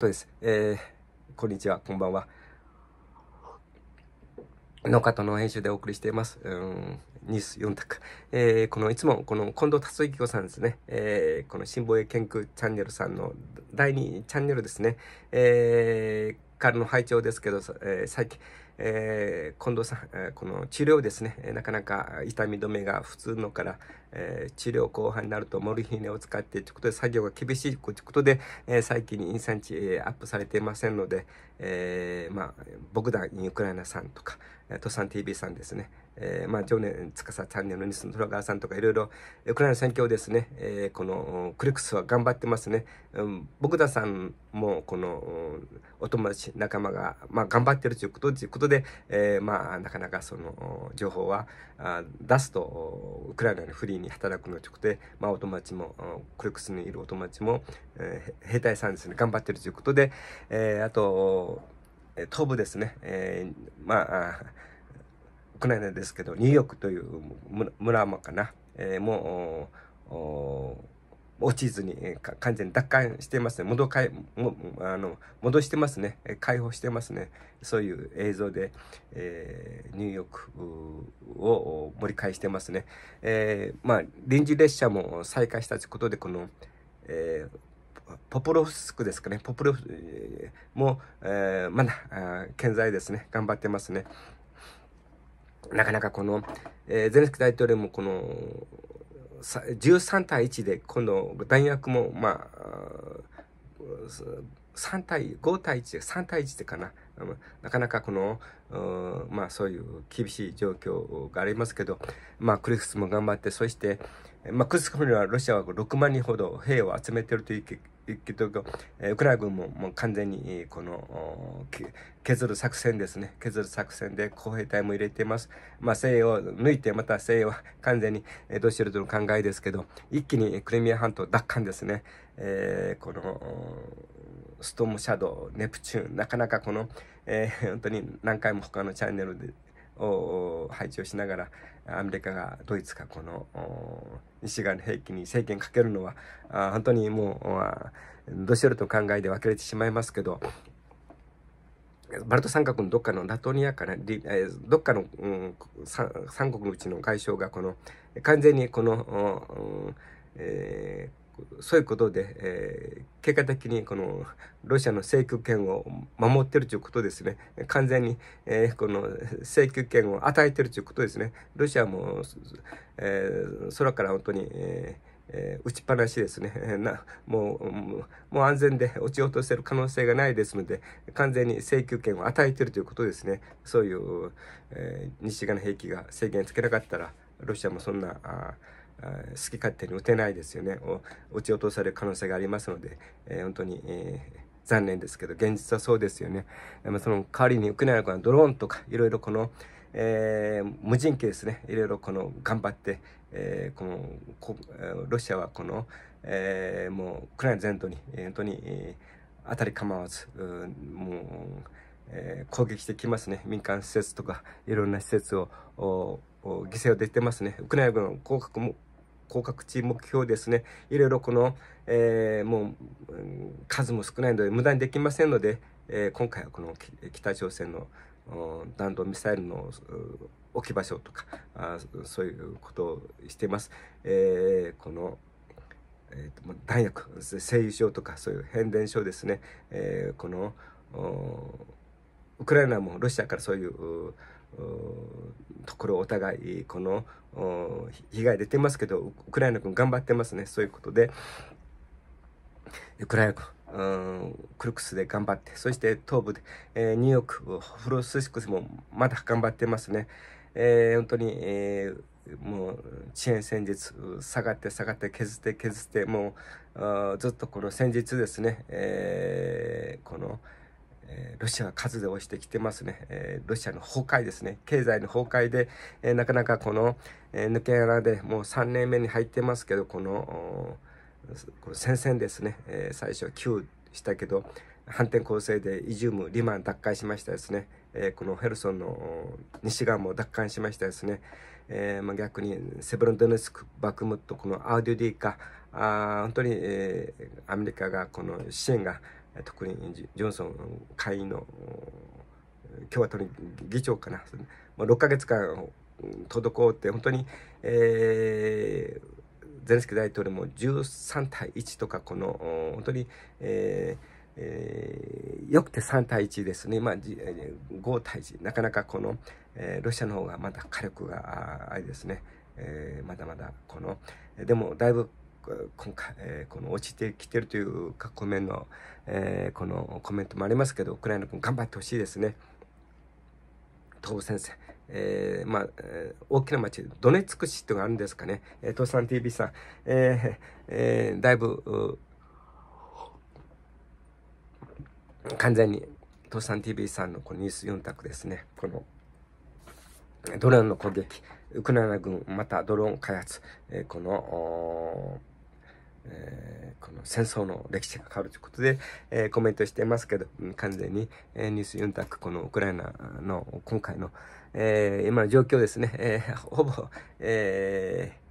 そうです。えー、こんにちは、こんばんは。農家との編集でお送りしています。うん、ニュース4択。えー、このいつも、この近藤達之子さんですね。えー、この新防衛研究チャンネルさんの第2チャンネルですね。えー、かの拝聴ですけど、えー、最近、えー、近藤さん、えこの治療ですね、なかなか痛み止めが普通のから、えー、治療後半になるとモルヒネを使ってということで作業が厳しいということで、えー、最近イン産地、えアップされていませんので、えまあ、ボグダン・イン・ウクライナさんとか、トサン TV さんですね、えー、まあ、常年司チャンネルのニスのガーさんとかいろいろ、ウクライナ戦況ですね、えー、このクリックスは頑張ってますね。うん、僕田さんも、この、お友達、仲間が、まあ、頑張ってるということで、で、えー、まあ、なかなかその情報は出すと、ウクライナにフリーに働くの直で、まあ、お友達も、クルクスにいるお友達も、えー、兵隊さんですね、頑張ってるということで、えー、あと、東部ですね、えー、まあ、ウクライナですけど、ニューヨークという村もかな、えー、もう、落ちずに、えー、完全に奪還してますね。戻かいもあの戻してますね。解放してますね。そういう映像で、えー、ニューヨークを盛り返してますね。えー、まあ、臨時列車も再開したということで、この、えポポロフスクですかね。ポポロフスクも、えまだ健在ですね。頑張ってますね。なかなかこの、えゼレンスキー大統領もこの、13対1で今度弾薬もまあ3対5対1 3対1でかななかなかこのまあそういう厳しい状況がありますけどまあクリフスも頑張ってそしてまあクリスコにはロシアは6万人ほど兵を集めてるという結局、ウクライナ軍ももう完全にこの削る作戦ですね。削る作戦で公兵隊も入れています。まあ、西洋を抜いて、また西洋は完全にドシルとの考えですけど、一気にクリミア半島奪還ですね。えー、このストームシャドウ、ネプチューン、なかなかこの、えー、本当に何回も他のチャンネルで配置をしながらアメリカがドイツがこの西側の兵器に政権かけるのは本当にもうどうしようと考えで分かれてしまいますけどバルト三国のどっかのラトニアかな、どっかの、うん、三国のうちの外相がこの完全にこの、うんえそういうことで、えー、結果的にこのロシアの請求権を守ってるということですね。完全に、えー、この請求権を与えてるということですね。ロシアも、えー、空から本当に、ええー、打ちっぱなしですね。なもう、もう安全で落ち落とせる可能性がないですので、完全に請求権を与えてるということですね。そういう、えー、西側の兵器が制限つけなかったら、ロシアもそんな、あ好き勝手に打てないですよね。撃ち落とされる可能性がありますので、えー、本当に、えー、残念ですけど、現実はそうですよね。まその代わりにウクライナからドローンとか、いろいろこの、えー、無人機ですね、いろいろこの頑張って、えー、このこロシアはこの、えー、もうウクライナ全土に、本当に、えー、当たり構わず、もう、えー、攻撃してきますね。民間施設とか、いろんな施設を、犠牲を出てますね。ウクライナ軍の合格も降格値目標ですね、いろいろこの、えー、もう、数も少ないので、無駄にできませんので、えー、今回はこの北朝鮮の弾道ミサイルの置き場所とかあそういうことをしています。えー、このえーと、弾薬製油所とかそういう変電所ですね、えー、このウクライナもロシアからそういうところお互いこの被害出てますけどウクライナ軍頑張ってますねそういうことでウクライナ軍クルクスで頑張ってそして東部で、えー、ニューヨークフロスシクスもまだ頑張ってますね、えー、本当に、えー、もう遅延戦術下がって下がって削って削ってもうずっとこの戦術ですね、えー、この、えロシアは数で押してきてますね、えロシアの崩壊ですね、経済の崩壊で、えなかなかこの、え抜け穴でもう3年目に入ってますけど、この、この戦線ですね、え最初は9したけど、反転攻勢でイジューム、リマン奪還しましたですね、えこのヘルソンの西側も奪還しましたですね、えま逆にセブロンドネツク、バクムット、このアーデュディーカ、あ本当に、えアメリカがこの支援が特にジョンソン会院の共和党の議長かな、まあ、6か月間滞って本当に、えー、ゼレンスキー大統領も13対1とかこの本当に、えーえー、よくて3対1ですね、まあ、5対1なかなかこの、えー、ロシアの方がまだ火力があれですね、えー、まだまだこのでもだいぶ今回、えー、この落ちてきてるというか、コメント、えー、このコメントもありますけど、ウクライナ君頑張ってほしいですね。東部先生、えー、まあ、え大きな町、ドネツク市ってがあるんですかね。えー、東山 TV さん、えーえー、だいぶ、完全に、東山 TV さんのこのニュース4択ですね。この、ドローンの攻撃、ウクライナ軍、またドローン開発、えー、この、えこの戦争の歴史が変わるということで、えー、コメントしてますけど、完全に、えー、ニュースユンタク、このウクライナの今回の、えー、今の状況ですね、えー、ほぼ、えー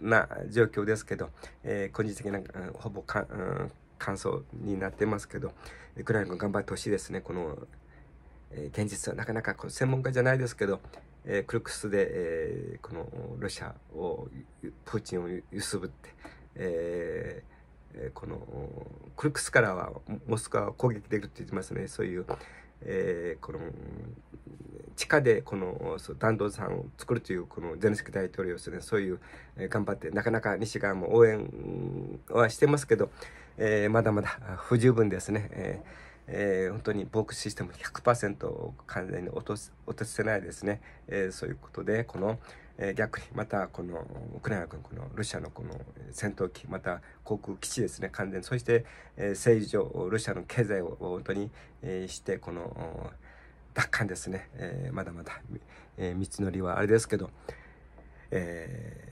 な状況ですけど、えー、個人的なほぼか、うん、感想になってますけどウクライナが頑張ってほしいですねこの、えー、現実はなかなかこう専門家じゃないですけどえー、クルクスで、えー、このロシアを、プーチンを揺すぶって、えー、このクルクスからはモスクワを攻撃できるって言ってますね。そういう、えー、この地下でこの弾道山を作るというこのゼレンスキー大統領ですねそういう、えー、頑張ってなかなか西側も応援はしてますけど、えー、まだまだ不十分ですね。えーえー、本当に防空システム100%完全に落と落とせないですね、えー、そういうことでこの、えー、逆にまたこのウクライナ軍このロシアのこの戦闘機また航空基地ですね完全そして、え政治上ロシアの経済を本当に、えしてこの奪還ですね、えまだまだ、え道のりはあれですけど、えー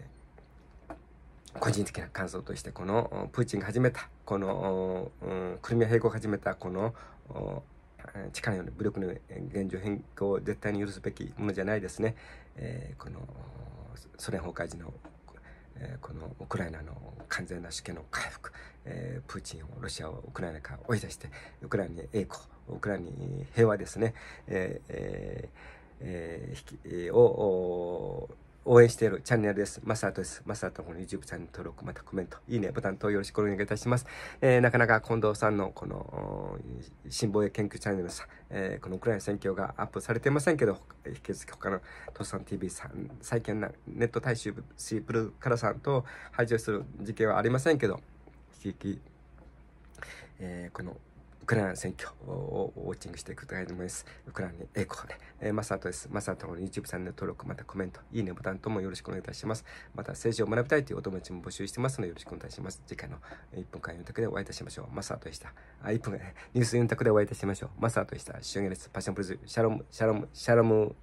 個人的な感想としてこのプーチンが始めたこの、うん、クリミア併合を始めたこの力による武力の現状変更を絶対に許すべきものじゃないですね、えー、このソ連崩壊時の、えー、このウクライナの完全な主権の回復、えー、プーチンをロシアをウクライナから追い出してウクライナに栄光ウクライナに平和ですね、えーえーえー、を応援しているチャンネルです。マスタートです。マスタートの YouTube チャンネル登録、またコメント、いいねボタン等よろしくお願いいたします。えー、なかなか近藤さんのこの、新防衛研究チャンネルさ、えー、このウクライナ戦況がアップされてませんけど、引き続き他の、トスさん TV さん、最近なネット大衆シープルカラさんと排除する事件はありませんけど、引き、えー、このクライナの選挙をウォッチングしていくといと思います。ウクライナに栄光をね。えー、マサトです。マサトの YouTube チャンネル登録、またコメント、いいねボタンともよろしくお願いいたします。また政治を学びたいというお友達も募集してますのでよろしくお願いいたします。次回の1分間4択でお会いいたしましょう。マサトでした。あ、1分間、ニュース4択でお会いいたしましょう。マサトでした。シュンゲです。パッションプルズ、シャロム、シャロム、シャロム、